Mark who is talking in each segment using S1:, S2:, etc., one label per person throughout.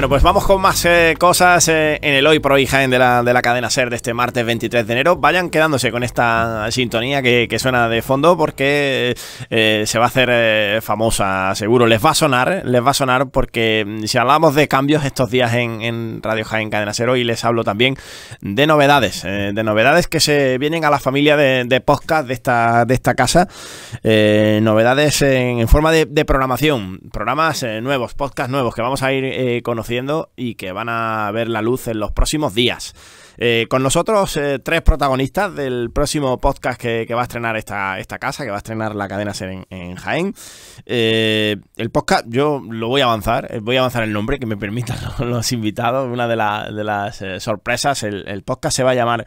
S1: Bueno, pues vamos con más eh, cosas eh, en el Hoy Pro y Jaén de la, de la cadena SER de este martes 23 de enero. Vayan quedándose con esta sintonía que, suena de fondo porque eh, se va a hacer famosa, seguro. Les va a sonar, les va a sonar porque mm, si hablamos de cambios estos días en, en Radio Jaén Cadena SER, hoy les hablo también de novedades, de novedades que se vienen a la familia de, podcast de esta, de esta casa. novedades en, forma de, de programación, programas nuevos, podcast nuevos que vamos a ir conociendo y que van a ver la luz en los próximos días. Eh, con nosotros eh, tres protagonistas del próximo podcast que, va a estrenar esta, esta casa, que va a estrenar la cadena Ser en, Jaén. Eh, el podcast yo lo voy a avanzar, voy a avanzar el nombre que me permitan los, invitados. Una de, las sorpresas, el, podcast se va a llamar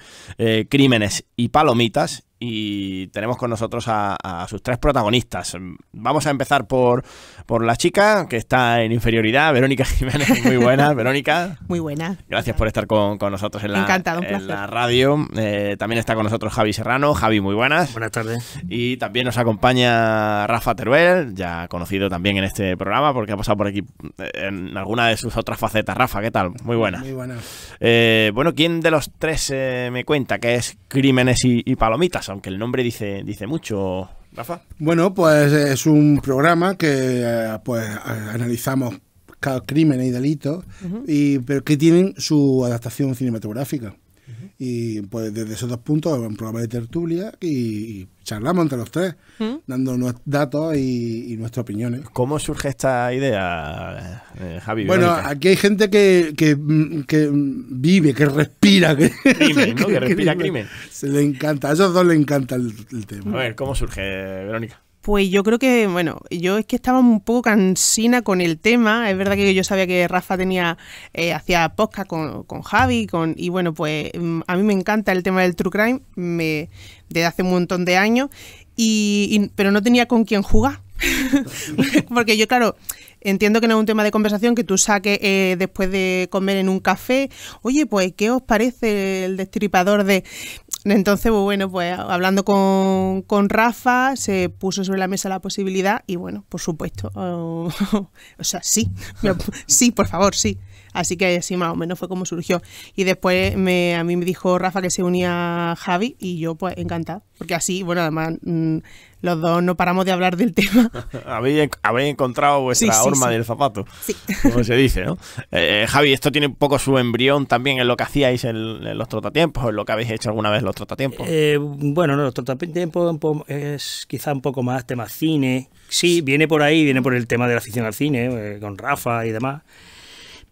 S1: Crímenes y Palomitas y tenemos con nosotros a, sus tres protagonistas. Vamos a empezar por, por la chica que está en inferioridad, Verónica Jiménez. Muy buena, Verónica. Muy buena. Gracias por estar con, con nosotros en la, en la radio eh, también está con nosotros Javi Serrano. Javi, muy buenas. Buenas tardes. Y también nos acompaña Rafa Teruel, ya conocido también en este programa porque ha pasado por aquí eh, en alguna de sus otras facetas. Rafa, ¿qué tal? Muy buenas. Muy buenas. Eh, bueno, ¿quién de los tres me cuenta qué es Crímenes y, y Palomitas? Aunque el nombre dice, dice mucho.
S2: Rafa. Bueno, pues es un programa que pues analizamos crímenes y delitos, y, pero que tienen su adaptación cinematográfica. Y pues desde esos dos puntos, un programa de tertulia y, charlamos entre los tres, dándonos datos y, nuestras opiniones. ¿Cómo surge esta idea, eh, Javi? Bueno, aquí hay gente que, que, que, vive, que respira. Que, que, respira crimen. Se le encanta, a esos dos le encanta el, el tema. A ver, ¿cómo surge, Verónica?
S3: Pues yo creo que, bueno, yo es que estaba un poco cansina con el tema. Es verdad que yo sabía que Rafa tenía, eh, hacía podcast con, con, Javi, con, y bueno, pues mm, a mí me encanta el tema del True Crime me, desde hace un montón de años, y pero no tenía con quién jugar. Porque yo, claro, Entiendo que no es un tema de conversación que tú saques eh, después de comer en un café. Oye, pues, ¿qué os parece el destripador de...? Entonces, pues, bueno, pues hablando con, Rafa, se puso sobre la mesa la posibilidad y bueno, por supuesto, o sea, sí, sí, por favor, sí. Así que así más o menos fue como surgió. Y después me, a mí me dijo Rafa que se unía Javi y yo pues encantada. Porque así, bueno, además mm, los dos no paramos de hablar del tema.
S1: habéis, habéis encontrado vuestra sí, del zapato. Como se dice, ¿no? Eh, eh, Javi, esto tiene un poco su embrión también en lo que hacíais en, los trotatiempos, en lo que habéis hecho alguna vez en los trotatiempos.
S4: Eh, bueno, no, los trotatiempos es quizá un poco más tema cine. Sí, viene por ahí, viene por el tema de la afición al cine, con Rafa y demás.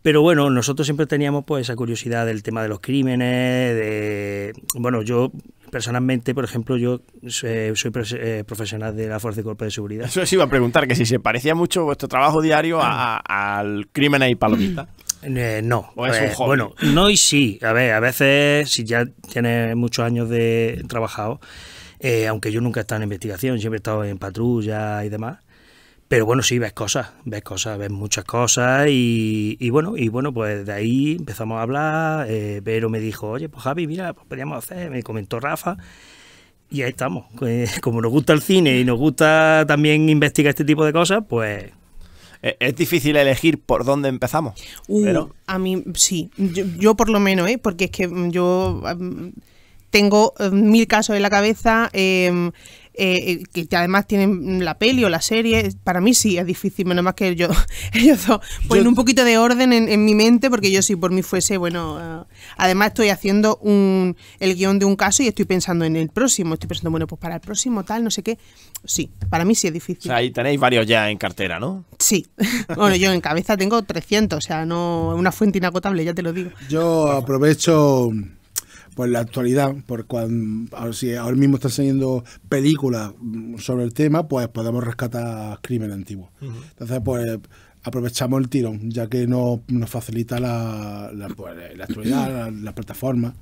S4: Pero bueno, nosotros siempre teníamos pues esa curiosidad del tema de los crímenes, de... Bueno, yo personalmente, por ejemplo, yo soy, eh, profesional de la Fuerza de Cuerpo de Seguridad. Eso os iba
S1: a preguntar, que si se parecía mucho vuestro trabajo diario a, al crimen y palomita.
S4: Eh, no. ¿O es un eh, Bueno, no y sí. A ver, a veces, si ya tienes muchos años de trabajado, aunque yo nunca he estado en investigación, siempre he estado en patrulla y demás, pero bueno, sí, ves cosas, ves cosas, ves muchas cosas y, bueno, y bueno, pues de ahí empezamos a hablar, Pero eh, me dijo, oye, pues Javi, mira, pues podríamos hacer, me comentó Rafa. Y ahí estamos. Eh, como nos gusta el cine y nos gusta también investigar este tipo de cosas, pues ¿E-, es difícil elegir por dónde empezamos.
S3: pero... Uh, a mí sí, yo, por lo menos, ¿eh? porque es que mm, yo mm, tengo mil casos en la cabeza. Em, eh, eh, que además tienen la peli o la serie, para mí sí es difícil, menos más que yo, ellos ponen un poquito de orden en, mi mente, porque yo si por mí fuese, bueno, eh, además estoy haciendo el guión de un caso y estoy pensando en el próximo, estoy pensando, bueno, pues para el próximo tal, no sé qué, sí, para mí sí es difícil. O sea, ahí
S1: tenéis
S2: varios ya en cartera, ¿no?
S3: Sí, bueno, yo en cabeza tengo 300, o sea, no una fuente inagotable, ya te lo digo.
S2: Yo aprovecho pues la actualidad, por cuando, si ahora mismo están saliendo películas sobre el tema, pues podemos rescatar crimen antiguos. Entonces, pues aprovechamos el tirón, ya que nos facilita la, la, pues, actualidad, las plataformas,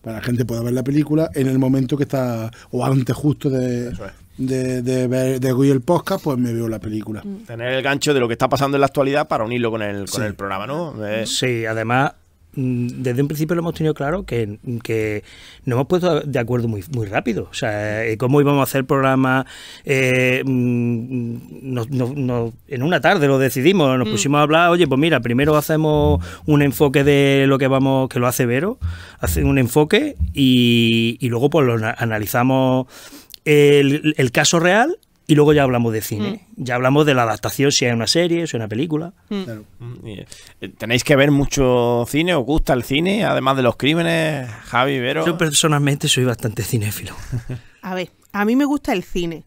S2: para que la gente pueda ver la película en el momento que está, o antes justo de, ver, el podcast, pues me veo la película.
S1: Tener el gancho de lo que está pasando en la actualidad para unirlo con el, con el programa, ¿no?
S4: Sí, además Mm, desde un principio lo hemos tenido claro que, nos hemos puesto de acuerdo muy, rápido. O sea, eh, cómo íbamos a hacer el programa. Eh, mm, mm, en una tarde lo decidimos, nos pusimos a hablar, oye, pues mira, primero hacemos un enfoque de lo que vamos, que lo hace Vero, hace un enfoque y, luego pues lo analizamos el, el caso real y luego ya hablamos de cine, mm. ya hablamos de la adaptación, si hay una serie, si hay una película. Mm. Mm, eh, ¿Tenéis que ver
S1: mucho cine? ¿Os gusta el cine? Además de los crímenes, Javi, Vero. Yo personalmente
S4: soy bastante cinéfilo.
S3: a ver, a mí me gusta el cine,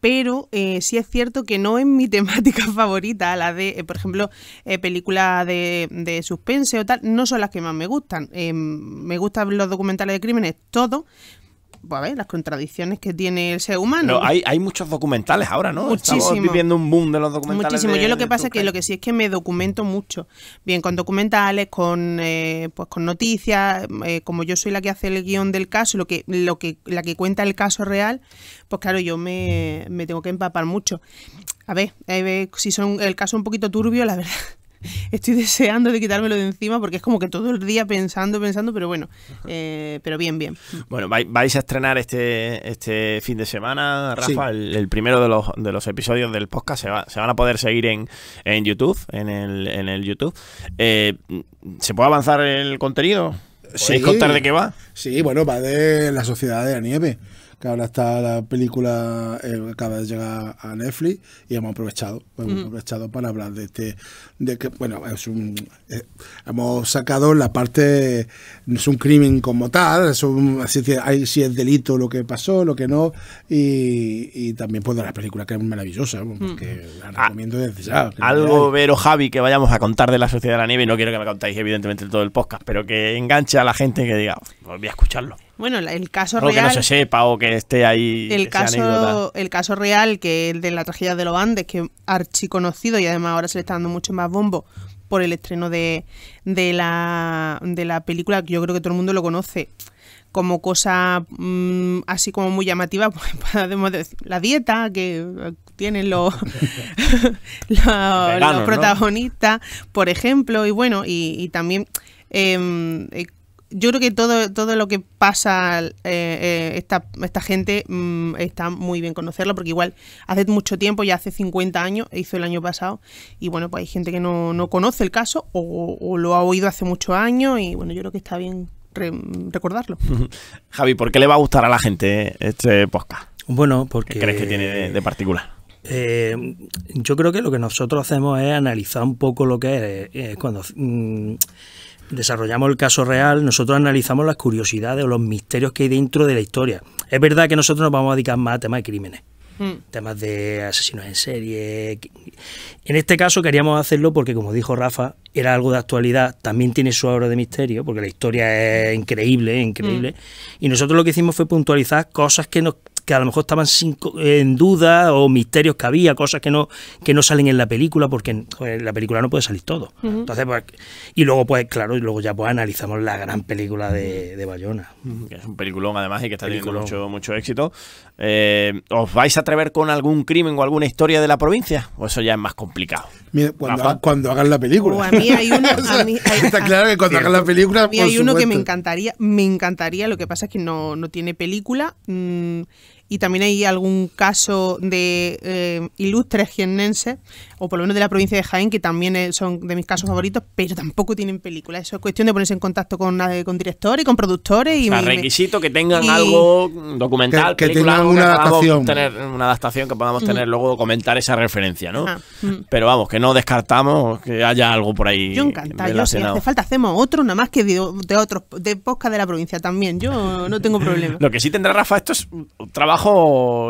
S3: pero eh, sí es cierto que no es mi temática favorita, la de, eh, por ejemplo, películas de, de, suspense o tal, no son las que más me gustan. Em, me gustan los documentales de crímenes, todo, pues, ver, las contradicciones que tiene el ser humano.
S1: hay, muchos documentales ahora, ¿no? Muchísimo. Estamos viviendo un boom de los documentales. Muchísimo. Yo lo que
S3: pasa es que lo que sí es que me documento mucho. Bien, con documentales, con eh, pues con noticias, eh, como yo soy la que hace el guión del caso, lo que, lo que, la que cuenta el caso real, pues claro, yo me, tengo que empapar mucho. A ver, eh, si son el caso un poquito turbio, la verdad estoy deseando de quitármelo de encima porque es como que todo el día pensando, pensando, pero bueno, eh, pero bien, bien.
S1: Bueno, vais a estrenar este, este fin de semana, Rafa, el, primero de los, de los episodios del podcast, se, va, se van a poder seguir en, YouTube, en el, en el YouTube. Eh, ¿Se puede avanzar el contenido? ¿Podéis contar de qué va?
S2: Sí, bueno, va de la Sociedad de la Nieve que ahora está la película, que eh, acaba de llegar a Netflix y hemos aprovechado, hemos mm. aprovechado para hablar de este, de que, bueno, es un, eh, hemos sacado la parte, es un crimen como tal, es un, así si es delito lo que pasó, lo que no, y, también puedo de la película que es maravillosa, mm. que ah, recomiendo desde
S1: ya. Algo, Vero Javi, que vayamos a contar de la Sociedad de la Nieve, no quiero que me contáis evidentemente todo el podcast, pero que enganche a la gente que diga, oh, pues voy a escucharlo.
S3: Bueno, el caso o real. que no se
S1: sepa o que esté ahí. El caso,
S3: el caso real, que el de la tragedia de los Andes, que es archiconocido y además ahora se le está dando mucho más bombo por el estreno de, de, la, de la película, que yo creo que todo el mundo lo conoce como cosa mm, así como muy llamativa, pues, podemos decir la dieta que tienen los, protagonistas, por ejemplo, y bueno, y, también em, eh, yo creo que todo, todo lo que pasa eh, eh esta, gente mm, está muy bien conocerlo, porque igual hace mucho tiempo, ya hace 50 años, hizo el año pasado, y bueno, pues hay gente que no, conoce el caso o, lo ha oído hace muchos años, y bueno, yo creo que está bien recordarlo.
S1: Javi, ¿por qué le va a gustar a la gente este podcast? Bueno, porque... ¿Qué crees que tiene de, particular?
S4: Eh, yo creo que lo que nosotros hacemos es analizar un poco lo que es, eh, cuando... Mm, desarrollamos el caso real, nosotros analizamos las curiosidades o los misterios que hay dentro de la historia. Es verdad que nosotros nos vamos a dedicar más a temas de crímenes, hmm. temas de asesinos en serie. En este caso queríamos hacerlo porque, como dijo Rafa, era algo de actualidad, también tiene su obra de misterio, porque la historia es increíble, increíble. Hmm. Y nosotros lo que hicimos fue puntualizar cosas que nos que a lo mejor estaban en duda o misterios que había, cosas que no, que no salen en la película, porque pues, en, la película no puede salir todo. Entonces, pues, y luego, pues claro, luego ya pues analizamos la gran película de, de Bayona. Que es un peliculón además y que
S1: está teniendo mucho, mucho éxito. Eh, ¿Os vais a atrever con algún crimen o alguna historia de la provincia? ¿O eso ya es más complicado?
S2: cuando, hagan la película. Oh, a
S3: mí hay uno, está claro
S2: que cuando hagan la película. hay uno que me
S3: encantaría, me encantaría, lo que pasa es que no, tiene película. Mm, y también hay algún caso de eh, ilustres jiennenses, o por lo menos de la provincia de Jaén, que también eh, son de mis casos favoritos, pero tampoco tienen película Eso es cuestión de ponerse en contacto con, eh, con directores, con productores. Y requisito
S1: que tengan algo documental, que, tengan una adaptación. una adaptación que podamos mm. tener luego, comentar esa referencia, ¿no? Ah, mm. Pero vamos, que no descartamos que haya algo por ahí. Yo encantado, yo si hace
S3: falta hacemos otro, nada más que de, otros, de Posca de la provincia también. Yo no tengo problema.
S1: lo que sí tendrá Rafa, esto es trabajo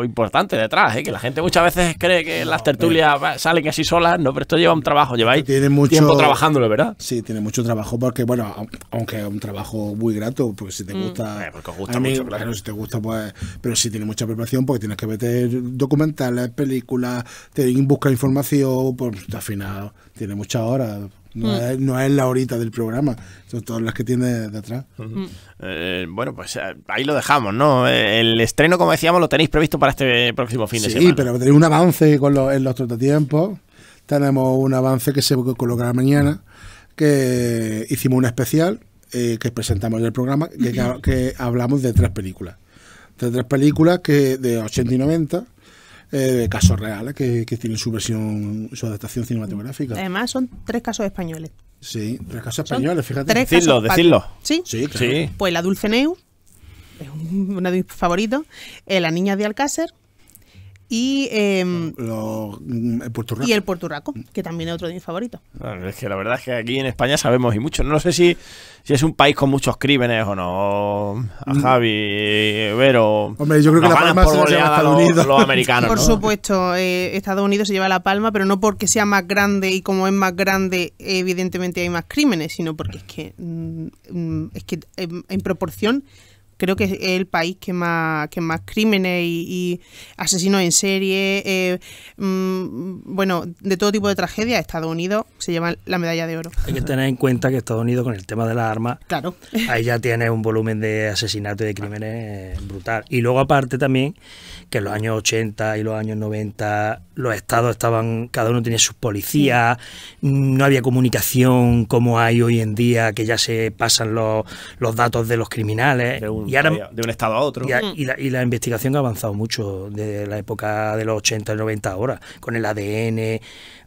S1: importante detrás, ¿eh? que la gente muchas veces cree que las tertulias salen así solas, no, pero esto lleva un trabajo, lleváis tiene tiempo trabajándolo,
S2: ¿verdad? Sí, tiene mucho trabajo, porque bueno, aunque es un trabajo muy grato, porque si te mm, gusta... porque os gusta mucho, si te gusta, pues... Pero sí tiene mucha preparación, porque tienes que meter documentales, películas, te busca información, pues al final tiene muchas horas. Mm. No, es, la horita del programa, son todas las que tiene detrás
S1: mm. eh, bueno, pues eh, ahí lo dejamos, ¿no? Eh, el estreno, como decíamos, lo tenéis previsto para este próximo fin de semana. Sí, pero
S2: tenéis un avance con los, en los trotatiempos. Tenemos un avance que se colocará mañana, que hicimos un especial que presentamos en el programa, que, hablamos de tres películas. De tres películas que de 80 y 90 eh, casos reales que, tienen su versión, su adaptación cinematográfica.
S3: Además, son tres casos españoles.
S2: Sí, tres casos españoles, fíjate. Decidlo, decidlo. Sí, sí, sí.
S3: Pues la Dulce Neu, es una de mis favoritos. Eh, la Niña de Alcácer, Em,
S2: mm,
S1: y, el Puerto y el
S3: que también es otro de mis favoritos.
S1: es que la verdad es que aquí en España sabemos y mucho. No sé si, si es un país con muchos crímenes o no. A mm. Javi, Vero. Hombre, yo creo que la palma se la lleva Estados Unidos. Los, americanos. Por
S3: supuesto, eh, Estados Unidos se lleva la palma, pero no porque sea más grande y como es más grande, evidentemente hay más crímenes, sino porque es que, mm, es que em, en proporción creo que es el país que más, que más crímenes y, asesinos en serie, eh, mm, bueno, de todo tipo de tragedias, Estados Unidos se lleva la medalla de oro. Hay que
S4: tener en cuenta que Estados Unidos con el tema de las armas, claro. ahí ya tiene un volumen de asesinatos y de crímenes eh, brutal. Y luego aparte también que en los años 80 y los años 90 los estados estaban, cada uno tenía sus policías, mm, no había comunicación como hay hoy en día, que ya se pasan los, los datos de los criminales y de un estado a otro. Y, la, investigación ha avanzado mucho desde la época de los 80 y 90 ahora, con el ADN.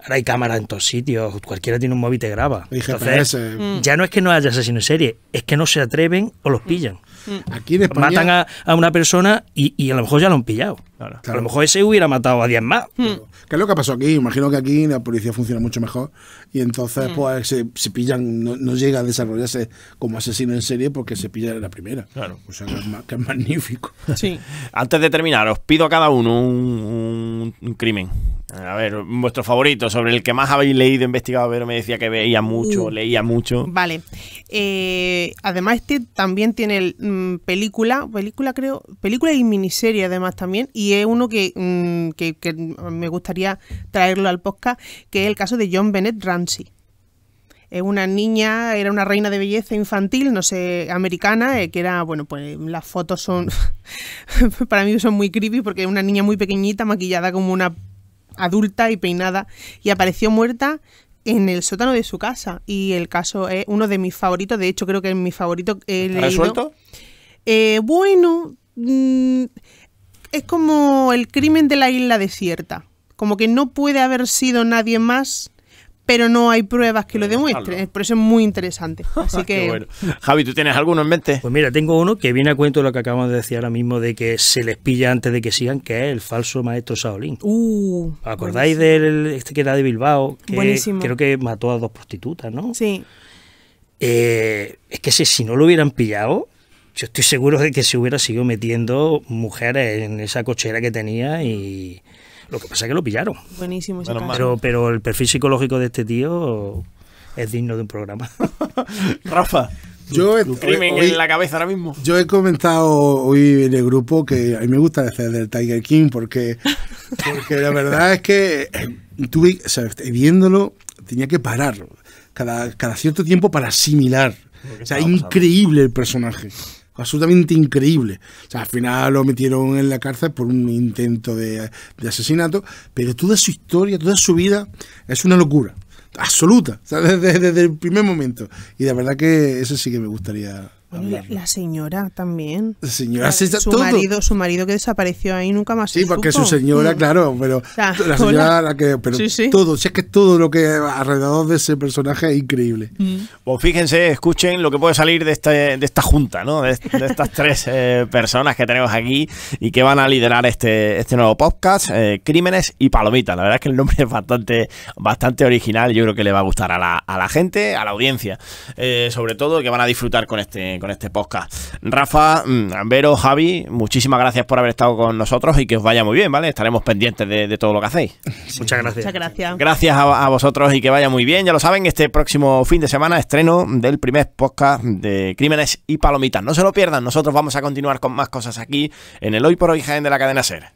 S4: Ahora hay cámaras en todos sitios, cualquiera tiene un móvil y te graba. Mm. ya no es que no haya asesinos en serie, es que no se atreven o los mm. pillan. Mm. Aquí Matan a, a una persona y, y, a lo mejor ya lo han pillado. A lo mejor ese hubiera matado a 10 más.
S2: ¿Qué es lo que pasó aquí? Imagino que aquí la policía funciona mucho mejor y entonces, mm. pues, se, se pillan, no, llega a desarrollarse como asesino en serie porque se pilla en la primera. Claro. que es, magnífico.
S3: Sí.
S1: Antes de terminar, os pido a cada uno un crimen. A ver, vuestro favorito, sobre el que más habéis leído, investigado, pero me decía que veía mucho, mm. leía mucho.
S3: Vale. Eh, además, este también tiene mm, película, película creo, película y miniserie además también, y es uno mm, que, que, me gustaría traerlo al podcast, que es el caso de John Bennett Ramsey es una niña, era una reina de belleza infantil, no sé, americana, eh, que era, bueno, pues las fotos son, para mí son muy creepy porque es una niña muy pequeñita, maquillada como una adulta y peinada, y apareció muerta en el sótano de su casa. Y el caso es uno de mis favoritos, de hecho creo que es mi favorito. Eh, bueno, mm, es como el crimen de la isla desierta. Como que no puede haber sido nadie más pero no hay pruebas que lo demuestren. Por eso es muy interesante. que...
S4: Javi, ¿tú tienes alguno en mente? Pues mira, tengo uno que viene a cuento de lo que acabamos de decir ahora mismo, de que se les pilla antes de que sigan, que es el falso maestro Saolín.
S3: Uh,
S4: ¿Acordáis del este que era de Bilbao? buenísimo. Creo que mató a dos prostitutas, ¿no? Sí. Eh, es que si, si no lo hubieran pillado, yo estoy seguro de que se hubiera seguido metiendo mujeres en esa cochera que tenía y... Lo que pasa es que lo pillaron.
S3: Buenísimo pero,
S4: pero el perfil psicológico de este tío es digno de un programa.
S1: Rafa. Yo crimen en la cabeza ahora mismo.
S2: Yo he comentado hoy en el grupo que a mí me gusta hacer del Tiger King porque, la verdad es que eh, este, viéndolo, tenía que parar cada, cada cierto tiempo para asimilar. O sea, increíble el personaje absolutamente increíble. O sea, al final lo metieron en la cárcel por un intento de, asesinato, pero toda su historia, toda su vida es una locura absoluta, desde, desde el primer momento. Y de verdad que eso sí que me gustaría
S3: la, señora también.
S2: su
S3: marido, que desapareció ahí nunca más. Sí, porque su señora, mm.
S2: claro, pero la señora la que, pero todo, si es que todo lo que alrededor de ese personaje es increíble. Mm. Pues
S1: fíjense, escuchen lo que puede salir de este, de esta junta, ¿no? De, estas tres eh, personas que tenemos aquí y que van a liderar este, este nuevo podcast, eh, Crímenes y Palomitas. La verdad es que el nombre es bastante, bastante original. Yo creo que le va a gustar a la, gente, a la audiencia, eh, sobre todo, que van a disfrutar con este con este podcast. Rafa, Ambero, mm, Javi, muchísimas gracias por haber estado con nosotros y que os vaya muy bien, ¿vale? Estaremos pendientes de, todo lo que hacéis. muchas gracias. Muchas gracias. Gracias a, a, vosotros y que vaya muy bien. Ya lo saben, este próximo fin de semana estreno del primer podcast de Crímenes y Palomitas. No se lo pierdan, nosotros vamos a continuar con más cosas aquí en el Hoy por Hoy Jaén de la cadena Ser.